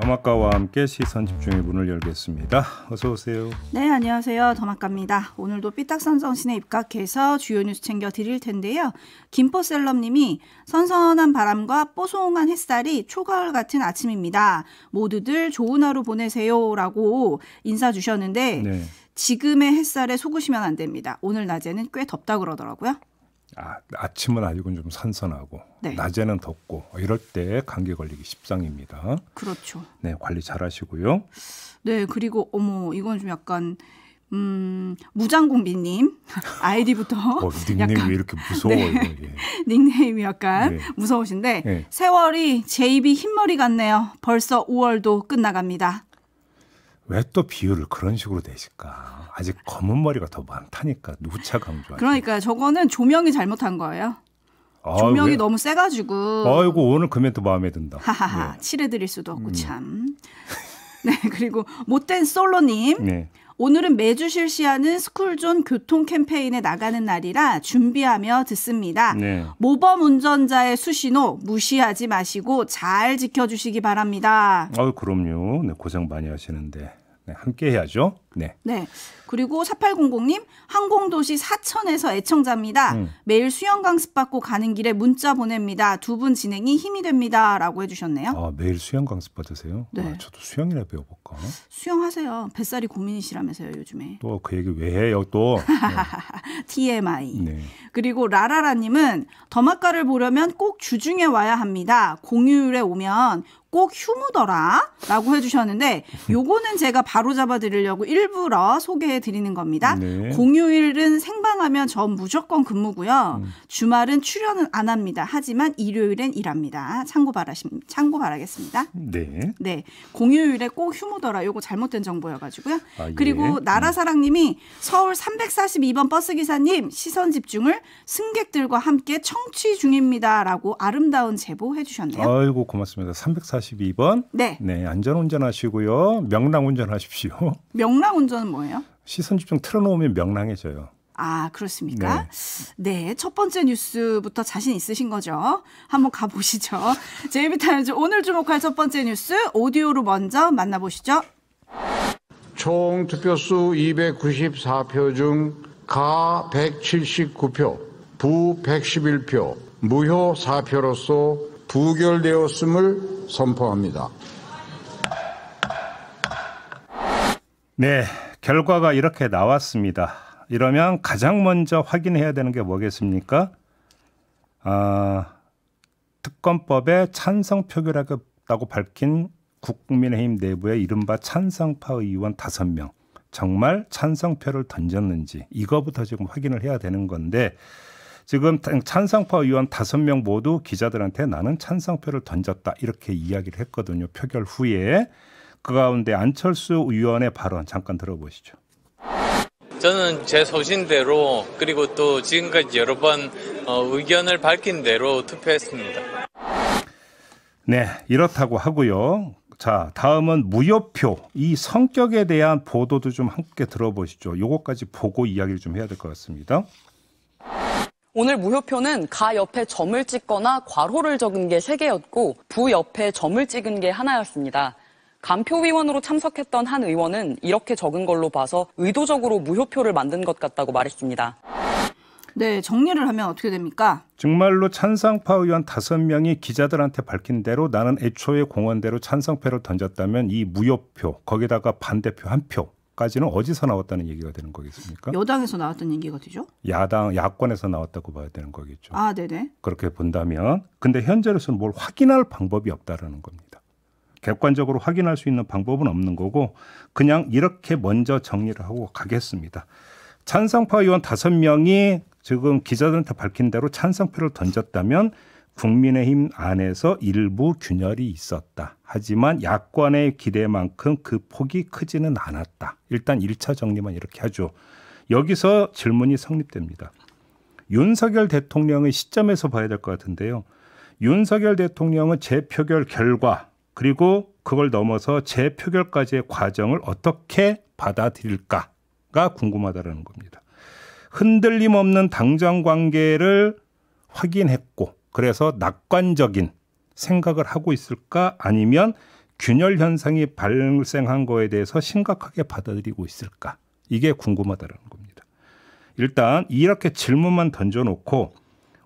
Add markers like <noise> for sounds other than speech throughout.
더마카와 함께 시선 집중의 문을 열겠습니다. 어서 오세요. 네, 안녕하세요. 더마카입니다. 오늘도 삐딱선정신에 입각해서 주요 뉴스 챙겨 드릴 텐데요. 김포셀럽님이 선선한 바람과 뽀송한 햇살이 초가을 같은 아침입니다. 모두들 좋은 하루 보내세요라고 인사 주셨는데 네. 지금의 햇살에 속으시면 안 됩니다. 오늘 낮에는 꽤 덥다 그러더라고요. 아, 아침은 아직은 좀 선선하고 네. 낮에는 덥고 이럴 때 감기 걸리기 십상입니다. 그렇죠. 네, 관리 잘 하시고요. 네, 그리고 어머 이건 좀 약간 음, 무장공비님 <laughs> 아이디부터 어, 닉네임이 약간, 이렇게 무서워요. 네. 예. <laughs> 닉네임이 약간 네. 무서우신데 네. 세월이 제이 흰머리 같네요. 벌써 5월도 끝나갑니다. 왜또 비율을 그런 식으로 내실까? 아직 검은 머리가 더 많다니까 누차 강조하죠. 그러니까 저거는 조명이 잘못한 거예요. 조명이 왜? 너무 세가지고. 아이고 오늘 금멘트 마음에 든다. 하하하 네. 칠해드릴 수도 없고 음. 참. 네 그리고 못된 솔로님. 네. 오늘은 매주 실시하는 스쿨존 교통 캠페인에 나가는 날이라 준비하며 듣습니다. 네. 모범 운전자의 수신호 무시하지 마시고 잘 지켜주시기 바랍니다. 아, 그럼요. 네, 고생 많이 하시는데. 네, 함께 해야죠. 네. 네. 그리고 4800님 항공도시 사천에서 애청자입니다. 음. 매일 수영 강습 받고 가는 길에 문자 보냅니다. 두 분 진행이 힘이 됩니다라고 해주셨네요. 아 매일 수영 강습 받으세요? 네. 아, 저도 수영이나 배워볼까? 수영하세요. 뱃살이 고민이시라면서요 요즘에. 또 그 얘기 왜 해요 또? 네. <laughs> TMI. 네. 그리고 라라라님은 더마카를 보려면 꼭 주중에 와야 합니다. 공휴일에 오면 꼭 휴무더라 라고 해주셨는데 요거는 제가 바로 잡아드리려고 일부러 소개해드리는 겁니다. 네. 공휴일은 생방하면 전 무조건 근무고요. 음. 주말은 출연은 안 합니다. 하지만 일요일엔 일합니다. 참고 바라시 참고 바라겠습니다. 네. 네. 공휴일에 꼭 휴무더라 요거 잘못된 정보여가지고요. 아, 예. 그리고 음. 나라사랑님이 서울 342번 버스기사님 시선 집중을 승객들과 함께 청취 중입니다 라고 아름다운 제보 해주셨네요. 아이고 고맙습니다. 3 4 242번. 네. 네, 안전 운전하시고요. 명랑 운전하십시오. <laughs> 명랑 운전은 뭐예요? 시선 집중 틀어놓으면 명랑해져요. 아, 그렇습니까? 네. 네. 첫 번째 뉴스부터 자신 있으신 거죠? 한번 가보시죠. <laughs> 제이비타임즈 오늘 주목할 첫 번째 뉴스 오디오로 먼저 만나보시죠. 총 투표수 294표 중 가 179표, 부 111표, 무효 4표로서 부결되었음을 선포합니다. 네, 결과가 이렇게 나왔습니다. 이러면 가장 먼저 확인해야 되는 게 뭐겠습니까? 아, 특검법에 찬성 표결하겠다고 밝힌 국민의힘 내부의 이른바 찬성파 의원 다명 정말 찬성표를 던졌는지 이거부터 지금 확인을 해야 되는 건데 지금 찬성파 의원 다섯 명 모두 기자들한테 나는 찬성표를 던졌다 이렇게 이야기를 했거든요. 표결 후에 그 가운데 안철수 의원의 발언 잠깐 들어보시죠. 저는 제 소신대로 그리고 또 지금까지 여러 번 어, 의견을 밝힌 대로 투표했습니다. 네, 이렇다고 하고요. 자, 다음은 무효표. 이 성격에 대한 보도도 좀 함께 들어보시죠. 요거까지 보고 이야기를 좀 해야 될 것 같습니다. 오늘 무효표는 가 옆에 점을 찍거나 괄호를 적은 게 3개였고 부 옆에 점을 찍은 게 하나였습니다. 간표위원으로 참석했던 한 의원은 이렇게 적은 걸로 봐서 의도적으로 무효표를 만든 것 같다고 말했습니다. 네, 정리를 하면 어떻게 됩니까? 정말로 찬성파 의원 다섯 명이 기자들한테 밝힌 대로 나는 애초에 공원대로 찬성패를 던졌다면 이 무효표, 거기다가 반대표 한 표, 까지는 어디서 나왔다는 얘기가 되는 거겠습니까? 여당에서 나왔던 얘기가 되죠? 야당 야권에서 나왔다고 봐야 되는 거겠죠. 아, 네네. 그렇게 본다면 근데 현재로서는 뭘 확인할 방법이 없다라는 겁니다. 객관적으로 확인할 수 있는 방법은 없는 거고 그냥 이렇게 먼저 정리를 하고 가겠습니다. 찬성파 의원 다섯 명이 지금 기자들한테 밝힌 대로 찬성표를 던졌다면 국민의힘 안에서 일부 균열이 있었다. 하지만 야권의 기대만큼 그 폭이 크지는 않았다. 일단 1차 정리만 이렇게 하죠. 여기서 질문이 성립됩니다. 윤석열 대통령의 시점에서 봐야 될 것 같은데요. 윤석열 대통령은 재표결 결과 그리고 그걸 넘어서 재표결까지의 과정을 어떻게 받아들일까가 궁금하다라는 겁니다. 흔들림 없는 당정 관계를 확인했고 그래서 낙관적인 생각을 하고 있을까 아니면 균열 현상이 발생한 거에 대해서 심각하게 받아들이고 있을까 이게 궁금하다는 겁니다. 일단 이렇게 질문만 던져놓고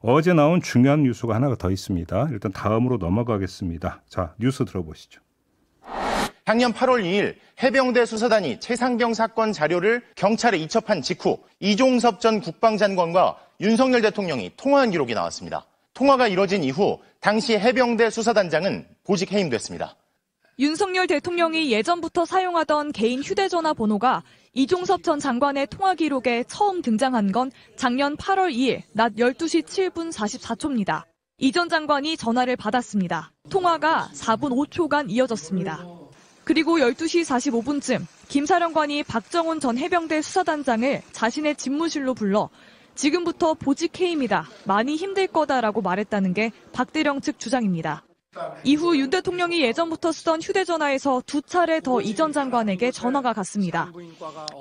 어제 나온 중요한 뉴스가 하나가 더 있습니다. 일단 다음으로 넘어가겠습니다. 자 뉴스 들어보시죠. 작년 8월 2일 해병대 수사단이 최상병 사건 자료를 경찰에 이첩한 직후 이종섭 전 국방장관과 윤석열 대통령이 통화한 기록이 나왔습니다. 통화가 이뤄진 이후 당시 해병대 수사단장은 보직 해임됐습니다. 윤석열 대통령이 예전부터 사용하던 개인 휴대전화 번호가 이종섭 전 장관의 통화 기록에 처음 등장한 건 작년 8월 2일 낮 12시 7분 44초입니다. 이 전 장관이 전화를 받았습니다. 통화가 4분 5초간 이어졌습니다. 그리고 12시 45분쯤 김 사령관이 박정훈 전 해병대 수사단장을 자신의 집무실로 불러 지금부터 보직해임이다. 많이 힘들 거다라고 말했다는 게 박대령 측 주장입니다. 이후 윤 대통령이 예전부터 쓰던 휴대전화에서 두 차례 더 이 전 장관에게 전화가 갔습니다.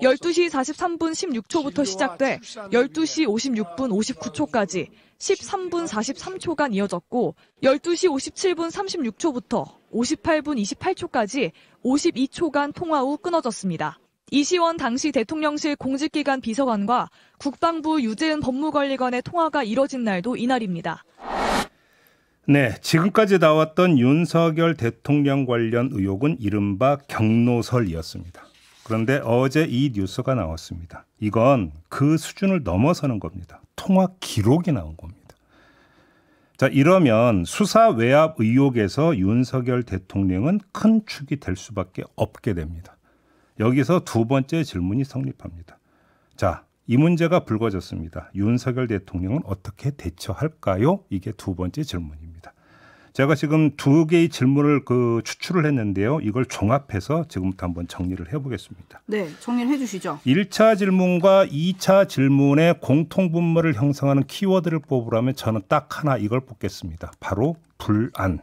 12시 43분 16초부터 시작돼 12시 56분 59초까지 13분 43초간 이어졌고 12시 57분 36초부터 58분 28초까지 52초간 통화 후 끊어졌습니다. 이시원 당시 대통령실 공직기관 비서관과 국방부 유재은 법무관리관의 통화가 이뤄진 날도 이날입니다. 네, 지금까지 나왔던 윤석열 대통령 관련 의혹은 이른바 경로설이었습니다. 그런데 어제 이 뉴스가 나왔습니다. 이건 그 수준을 넘어서는 겁니다. 통화 기록이 나온 겁니다. 자, 이러면 수사 외압 의혹에서 윤석열 대통령은 큰 축이 될 수밖에 없게 됩니다. 여기서 두 번째 질문이 성립합니다. 자, 이 문제가 불거졌습니다. 윤석열 대통령은 어떻게 대처할까요? 이게 두 번째 질문입니다. 제가 지금 두 개의 질문을 그 추출을 했는데요. 이걸 종합해서 지금부터 한번 정리를 해보겠습니다. 네, 정리를 해주시죠. 1차 질문과 2차 질문의 공통 분모를 형성하는 키워드를 뽑으라면 저는 딱 하나 이걸 뽑겠습니다. 바로 불안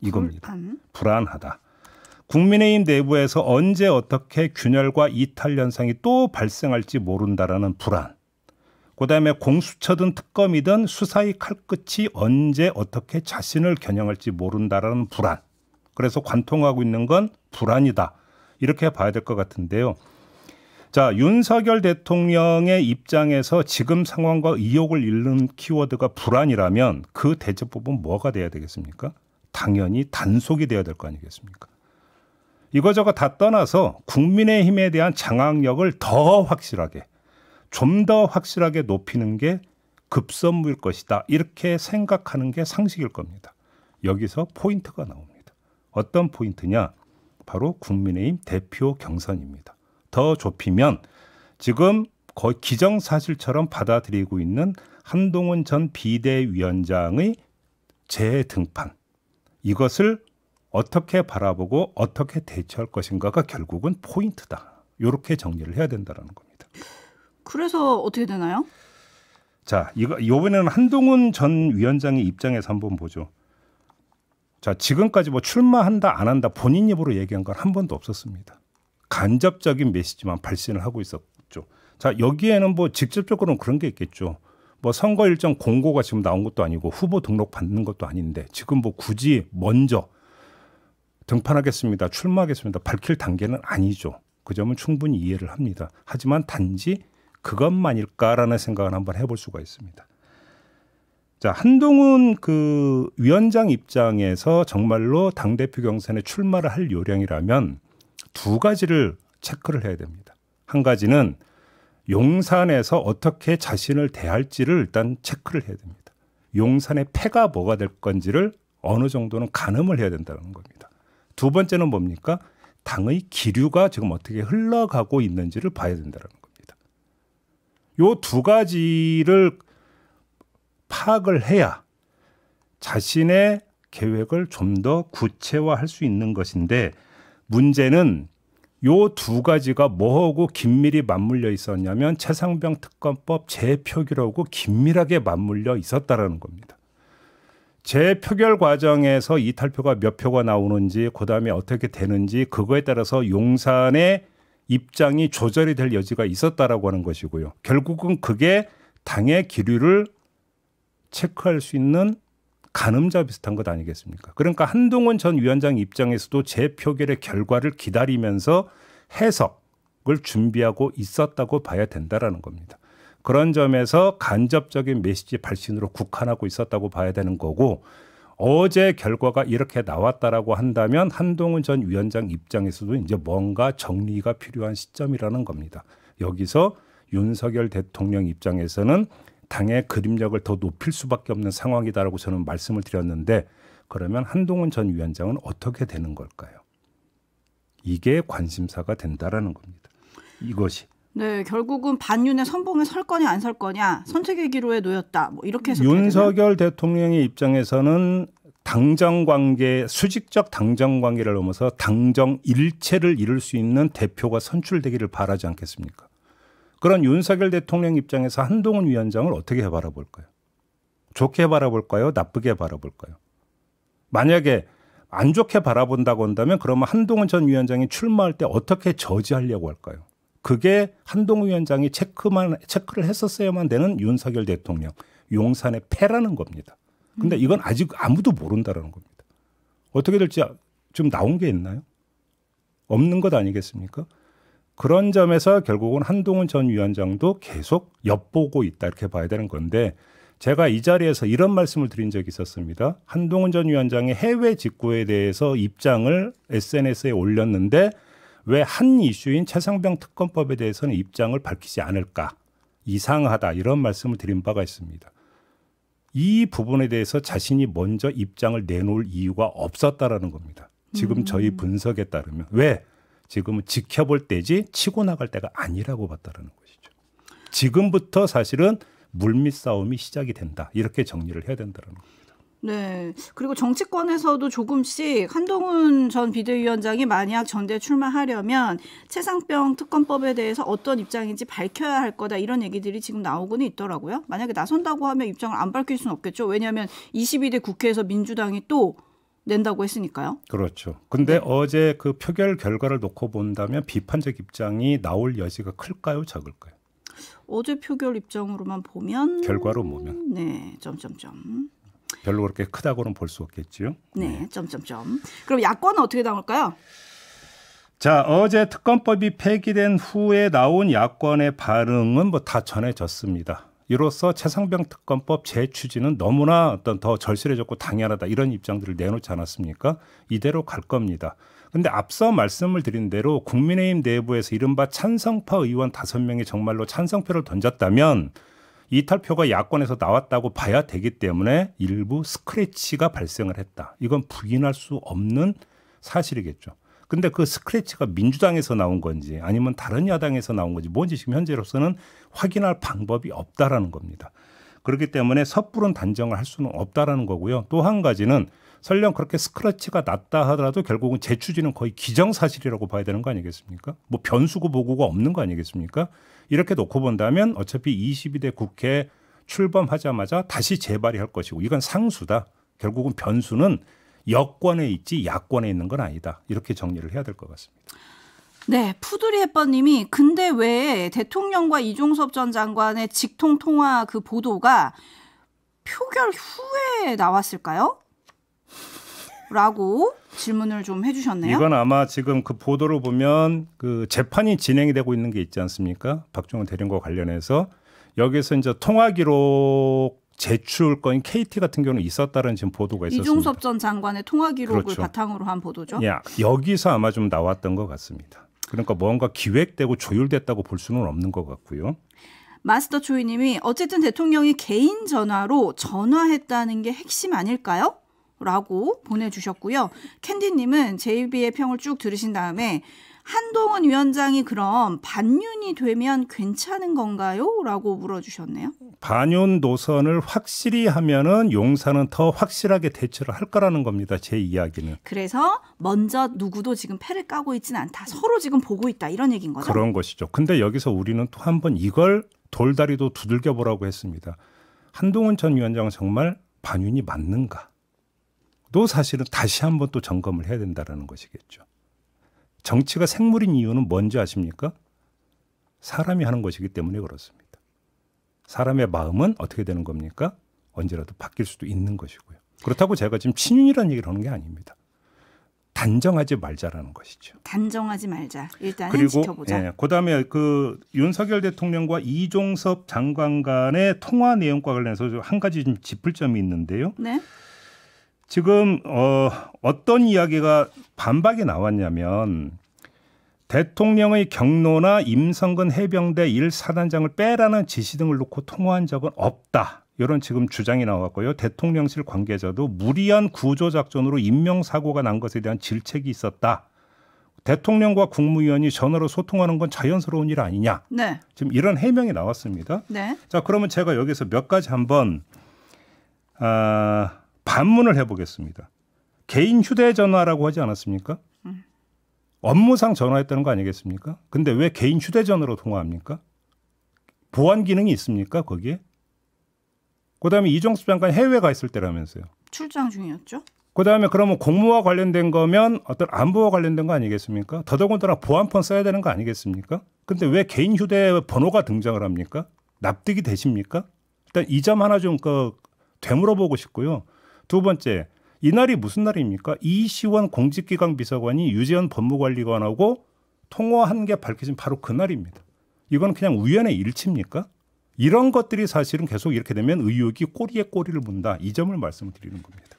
이겁니다. 불안? 불안하다. 국민의힘 내부에서 언제 어떻게 균열과 이탈 현상이 또 발생할지 모른다라는 불안. 그다음에 공수처든 특검이든 수사의 칼끝이 언제 어떻게 자신을 겨냥할지 모른다라는 불안. 그래서 관통하고 있는 건 불안이다. 이렇게 봐야 될 것 같은데요. 자, 윤석열 대통령의 입장에서 지금 상황과 의혹을 잃는 키워드가 불안이라면 그 대처법은 뭐가 돼야 되겠습니까? 당연히 단속이 돼야 될 거 아니겠습니까? 이거저거 다 떠나서 국민의힘에 대한 장악력을 더 확실하게 좀 더 확실하게 높이는 게 급선무일 것이다. 이렇게 생각하는 게 상식일 겁니다. 여기서 포인트가 나옵니다. 어떤 포인트냐? 바로 국민의힘 대표 경선입니다. 더 좁히면 지금 거의 기정사실처럼 받아들이고 있는 한동훈 전 비대위원장의 재등판 이것을 어떻게 바라보고 어떻게 대처할 것인가가 결국은 포인트다. 이렇게 정리를 해야 된다라는 겁니다. 그래서 어떻게 되나요? 자, 이거 요번에는 한동훈 전 위원장의 입장에서 한번 보죠. 자, 지금까지 뭐 출마한다 안 한다 본인 입으로 얘기한 건 한 번도 없었습니다. 간접적인 메시지만 발신을 하고 있었죠. 자, 여기에는 뭐 직접적으로는 그런 게 있겠죠. 뭐 선거 일정 공고가 지금 나온 것도 아니고 후보 등록 받는 것도 아닌데 지금 뭐 굳이 먼저 등판하겠습니다. 출마하겠습니다. 밝힐 단계는 아니죠. 그 점은 충분히 이해를 합니다. 하지만 단지 그것만일까라는 생각을 한번 해볼 수가 있습니다. 자, 한동훈 그 위원장 입장에서 정말로 당대표 경선에 출마를 할요령이라면두 가지를 체크를 해야 됩니다. 한 가지는 용산에서 어떻게 자신을 대할지를 일단 체크를 해야 됩니다. 용산의 패가 뭐가 될 건지를 어느 정도는 가늠을 해야 된다는 겁니다. 두 번째는 뭡니까? 당의 기류가 지금 어떻게 흘러가고 있는지를 봐야 된다는 겁니다. 요 두 가지를 파악을 해야 자신의 계획을 좀 더 구체화할 수 있는 것인데 문제는 요 두 가지가 뭐하고 긴밀히 맞물려 있었냐면 최상병 특검법 재표기라고 긴밀하게 맞물려 있었다라는 겁니다. 재표결 과정에서 이탈표가 몇 표가 나오는지 그다음에 어떻게 되는지 그거에 따라서 용산의 입장이 조절이 될 여지가 있었다라고 하는 것이고요. 결국은 그게 당의 기류를 체크할 수 있는 가늠자 비슷한 것 아니겠습니까? 그러니까 한동훈 전 위원장 입장에서도 재표결의 결과를 기다리면서 해석을 준비하고 있었다고 봐야 된다라는 겁니다. 그런 점에서 간접적인 메시지 발신으로 국한하고 있었다고 봐야 되는 거고 어제 결과가 이렇게 나왔다라고 한다면 한동훈 전 위원장 입장에서도 이제 뭔가 정리가 필요한 시점이라는 겁니다. 여기서 윤석열 대통령 입장에서는 당의 그림력을 더 높일 수밖에 없는 상황이다라고 저는 말씀을 드렸는데 그러면 한동훈 전 위원장은 어떻게 되는 걸까요? 이게 관심사가 된다라는 겁니다. 이것이 네, 결국은 반윤의 선봉에 설 거냐 안 설 거냐 선택의 기로에 놓였다. 뭐 이렇게 해서 윤석열 대통령의 입장에서는 당정 관계, 수직적 당정 관계를 넘어서 당정 일체를 이룰 수 있는 대표가 선출되기를 바라지 않겠습니까? 그런 윤석열 대통령 입장에서 한동훈 위원장을 어떻게 바라볼까요? 좋게 바라볼까요? 나쁘게 바라볼까요? 만약에 안 좋게 바라본다고 한다면 그러면 한동훈 전 위원장이 출마할 때 어떻게 저지하려고 할까요? 그게 한동훈 위원장이 체크만 체크를 했었어야만 되는 윤석열 대통령 용산의 패라는 겁니다. 근데 이건 아직 아무도 모른다라는 겁니다. 어떻게 될지 좀 나온 게 있나요? 없는 것 아니겠습니까? 그런 점에서 결국은 한동훈 전 위원장도 계속 엿보고 있다 이렇게 봐야 되는 건데 제가 이 자리에서 이런 말씀을 드린 적이 있었습니다. 한동훈 전 위원장의 해외 직구에 대해서 입장을 SNS에 올렸는데 왜한 이슈인 최상병 특검법에 대해서는 입장을 밝히지 않을까 이상하다 이런 말씀을 드린 바가 있습니다. 이 부분에 대해서 자신이 먼저 입장을 내놓을 이유가 없었다라는 겁니다. 지금 음. 저희 분석에 따르면 왜 지금은 지켜볼 때지 치고 나갈 때가 아니라고 봤다라는 것이죠. 지금부터 사실은 물밑 싸움이 시작이 된다 이렇게 정리를 해야 된다는 거죠. 네. 그리고 정치권에서도 조금씩 한동훈 전 비대위원장이 만약 전대 출마하려면 최상병 특검법에 대해서 어떤 입장인지 밝혀야 할 거다 이런 얘기들이 지금 나오고는 있더라고요. 만약에 나선다고 하면 입장을 안 밝힐 수는 없겠죠. 왜냐하면 22대 국회에서 민주당이 또 낸다고 했으니까요. 그렇죠. 근데 네. 어제 그 표결 결과를 놓고 본다면 비판적 입장이 나올 여지가 클까요, 작을까요? 어제 표결 입장으로만 보면 결과로 보면 네, 점점점. 별로 그렇게 크다고는 볼 수 없겠죠. 네, 네, 점점점. 그럼 야권은 어떻게 나올까요? 자, 어제 특검법이 폐기된 후에 나온 야권의 반응은 뭐 다 전해졌습니다. 이로써 최상병 특검법 재추진은 너무나 어떤 더 절실해졌고 당연하다 이런 입장들을 내놓지 않았습니까? 이대로 갈 겁니다. 근데 앞서 말씀을 드린 대로 국민의힘 내부에서 이른바 찬성파 의원 다 명이 정말로 찬성표를 던졌다면 이탈표가 야권에서 나왔다고 봐야 되기 때문에 일부 스크래치가 발생을 했다. 이건 부인할 수 없는 사실이겠죠. 근데 그 스크래치가 민주당에서 나온 건지 아니면 다른 야당에서 나온 건지 뭔지 지금 현재로서는 확인할 방법이 없다라는 겁니다. 그렇기 때문에 섣부른 단정을 할 수는 없다라는 거고요. 또 한 가지는 설령 그렇게 스크래치가 났다 하더라도 결국은 재추진은 거의 기정사실이라고 봐야 되는 거 아니겠습니까? 뭐 변수고 보고가 없는 거 아니겠습니까? 이렇게 놓고 본다면 어차피 22대 국회 출범하자마자 다시 재발이할 것이고 이건 상수다. 결국은 변수는 여권에 있지 야권에 있는 건 아니다. 이렇게 정리를 해야 될 것 같습니다. 네, 푸드리 해빠님이 근데 왜 대통령과 이종섭 전 장관의 직통 통화 그 보도가 표결 후에 나왔을까요? 라고 질문을 좀 해주셨네요. 이건 아마 지금 그 보도를 보면 그 재판이 진행이 되고 있는 게 있지 않습니까? 박종훈 대령과 관련해서 여기서 이제 통화 기록 제출 건인 KT 같은 경우는 있었다는 지금 보도가 있었습니다. 이종섭 전 장관의 통화 기록을 그렇죠. 바탕으로 한 보도죠. 야, 예, 여기서 아마 좀 나왔던 것 같습니다. 그러니까 뭔가 기획되고 조율됐다고 볼 수는 없는 것 같고요. 마스터 조이님이 어쨌든 대통령이 개인 전화로 전화했다는 게 핵심 아닐까요? 라고 보내주셨고요. 캔디님은 제이비의 평을 쭉 들으신 다음에 한동훈 위원장이 그럼 반윤이 되면 괜찮은 건가요? 라고 물어주셨네요. 반윤 노선을 확실히 하면은 용산은 더 확실하게 대처를 할 거라는 겁니다. 제 이야기는. 그래서 먼저 누구도 지금 패를 까고 있지는 않다. 서로 지금 보고 있다. 이런 얘기인 거죠. 그런 것이죠. 근데 여기서 우리는 또 한 번 이걸 돌다리도 두들겨 보라고 했습니다. 한동훈 전 위원장은 정말 반윤이 맞는가? 또 사실은 다시 한번 또 점검을 해야 된다라는 것이겠죠. 정치가 생물인 이유는 뭔지 아십니까? 사람이 하는 것이기 때문에 그렇습니다. 사람의 마음은 어떻게 되는 겁니까? 언제라도 바뀔 수도 있는 것이고요. 그렇다고 제가 지금 친윤이라는 얘기를 하는 게 아닙니다. 단정하지 말자라는 것이죠. 단정하지 말자. 일단 그리고 지켜보자. 예, 그다음에 그 윤석열 대통령과 이종섭 장관 간의 통화 내용과 관련해서 한 가지 좀 짚을 점이 있는데요. 네. 지금 어, 어떤 이야기가 반박이 나왔냐면 대통령의 경로나 임성근 해병대 1사단장을 빼라는 지시 등을 놓고 통화한 적은 없다. 이런 지금 주장이 나왔고요. 대통령실 관계자도 무리한 구조작전으로 인명사고가 난 것에 대한 질책이 있었다. 대통령과 국무위원이 전화로 소통하는 건 자연스러운 일 아니냐. 네. 지금 이런 해명이 나왔습니다. 네. 자, 그러면 제가 여기서 몇 가지 한번, 아, 반문을 해보겠습니다. 개인 휴대전화라고 하지 않았습니까? 업무상 전화했다는 거 아니겠습니까? 근데 왜 개인 휴대전화로 통화합니까? 보안 기능이 있습니까 거기에? 그다음에 이정수 장관 해외 가 있을 때라면서요. 출장 중이었죠. 그다음에 그러면 공무와 관련된 거면 어떤 안보와 관련된 거 아니겠습니까? 더더군다나 보안폰 써야 되는 거 아니겠습니까? 근데 왜 개인 휴대 번호가 등장을 합니까? 납득이 되십니까? 일단 이 점 하나 좀그 되물어보고 싶고요. 두 번째, 이날이 무슨 날입니까? 이시원 공직기강 비서관이 유재현 법무관리관하고 통화한 게 밝혀진 바로 그 날입니다. 이건 그냥 우연의 일치입니까? 이런 것들이 사실은 계속 이렇게 되면 의혹이 꼬리에 꼬리를 문다. 이 점을 말씀드리는 겁니다.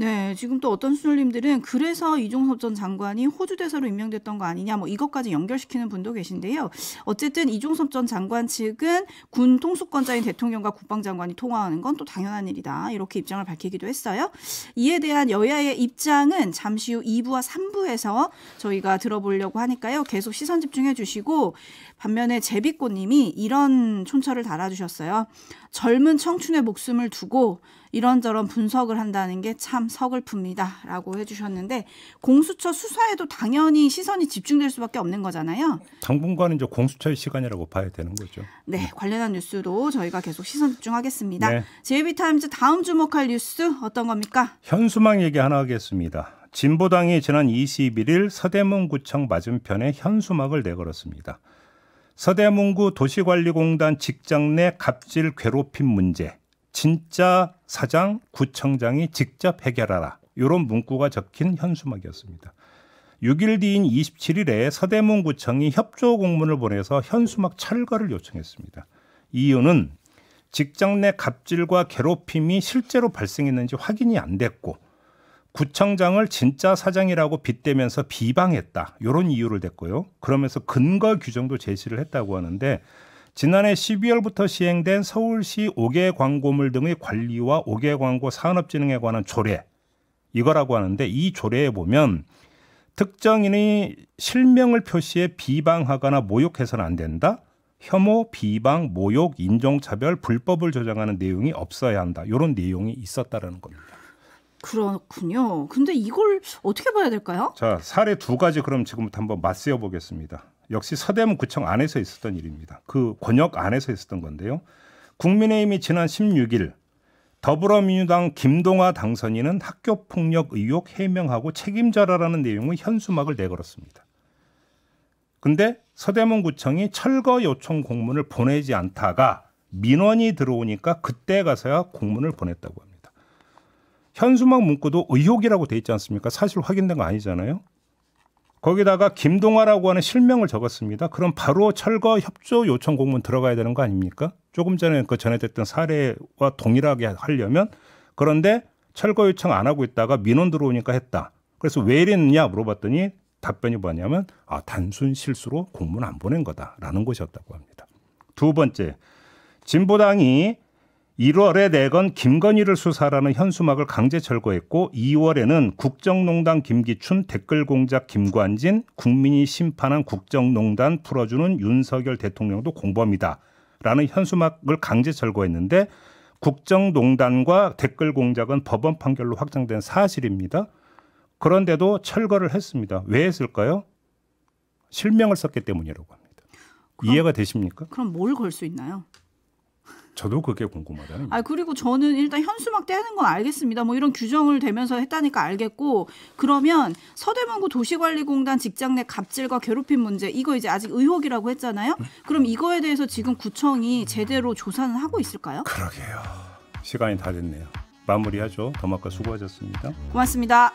네, 지금 또 어떤 수술님들은 그래서 이종섭 전 장관이 호주 대사로 임명됐던 거 아니냐 뭐 이것까지 연결시키는 분도 계신데요. 어쨌든 이종섭 전 장관 측은 군 통수권자인 대통령과 국방장관이 통화하는 건 또 당연한 일이다. 이렇게 입장을 밝히기도 했어요. 이에 대한 여야의 입장은 잠시 후 2부와 3부에서 저희가 들어보려고 하니까요. 계속 시선 집중해 주시고 반면에 제비꽃님이 이런 촌철을 달아주셨어요. 젊은 청춘의 목숨을 두고 이런저런 분석을 한다는 게 참 서글픕니다. 라고 해주셨는데 공수처 수사에도 당연히 시선이 집중될 수밖에 없는 거잖아요. 당분간은 이제 공수처의 시간이라고 봐야 되는 거죠. 네, 음. 관련한 뉴스도 저희가 계속 시선 집중하겠습니다. 네. 제이비타임즈 다음 주목할 뉴스 어떤 겁니까? 현수막 얘기 하나 하겠습니다. 진보당이 지난 21일 서대문구청 맞은편에 현수막을 내걸었습니다. 서대문구 도시관리공단 직장 내 갑질 괴롭힘 문제 진짜 사장, 구청장이 직접 해결하라. 이런 문구가 적힌 현수막이었습니다. 6일 뒤인 27일에 서대문 구청이 협조 공문을 보내서 현수막 철거를 요청했습니다. 이유는 직장 내 갑질과 괴롭힘이 실제로 발생했는지 확인이 안 됐고 구청장을 진짜 사장이라고 빗대면서 비방했다. 이런 이유를 댔고요. 그러면서 근거 규정도 제시를 했다고 하는데 지난해 12월부터 시행된 서울시 5개 광고물 등의 관리와 5개 광고 산업진흥에 관한 조례 이거라고 하는데 이 조례에 보면 특정인의 실명을 표시해 비방하거나 모욕해서는 안 된다. 혐오, 비방, 모욕, 인종차별, 불법을 조장하는 내용이 없어야 한다. 이런 내용이 있었다라는 겁니다. 그렇군요. 근데 이걸 어떻게 봐야 될까요? 자, 사례 두 가지 그럼 지금부터 한번 맞세어 보겠습니다. 역시 서대문구청 안에서 있었던 일입니다. 그 권역 안에서 있었던 건데요. 국민의힘이 지난 16일 더불어민주당 김동화 당선인은 학교 폭력 의혹 해명하고 책임져라라는 내용의 현수막을 내걸었습니다. 근데 서대문구청이 철거 요청 공문을 보내지 않다가 민원이 들어오니까 그때 가서야 공문을 보냈다고 합니다. 현수막 문구도 의혹이라고 돼 있지 않습니까? 사실 확인된 거 아니잖아요. 거기다가 김동화라고 하는 실명을 적었습니다. 그럼 바로 철거 협조 요청 공문 들어가야 되는 거 아닙니까? 조금 전에 그 전해됐던 사례와 동일하게 하려면 그런데 철거 요청 안 하고 있다가 민원 들어오니까 했다. 그래서 왜 이랬느냐 물어봤더니 답변이 뭐냐면 아 단순 실수로 공문 안 보낸 거다라는 것이었다고 합니다. 두 번째 진보당이 1월에 내건 김건희를 수사라는 현수막을 강제 철거했고 2월에는 국정농단 김기춘 댓글 공작 김관진 국민이 심판한 국정농단 풀어주는 윤석열 대통령도 공범이다. 라는 현수막을 강제 철거했는데 국정농단과 댓글 공작은 법원 판결로 확정된 사실입니다. 그런데도 철거를 했습니다. 왜 했을까요? 실명을 썼기 때문이라고 합니다. 그럼, 이해가 되십니까? 그럼 뭘 걸 수 있나요? 저도 그게 궁금하다는. 아 그리고 저는 일단 현수막 떼는 건 알겠습니다. 뭐 이런 규정을 대면서 했다니까 알겠고 그러면 서대문구 도시관리공단 직장 내 갑질과 괴롭힘 문제 이거 이제 아직 의혹이라고 했잖아요. 음. 그럼 이거에 대해서 지금 구청이 제대로 조사는 하고 있을까요? 그러게요. 시간이 다 됐네요. 마무리하죠. 더마카 수고하셨습니다. 고맙습니다.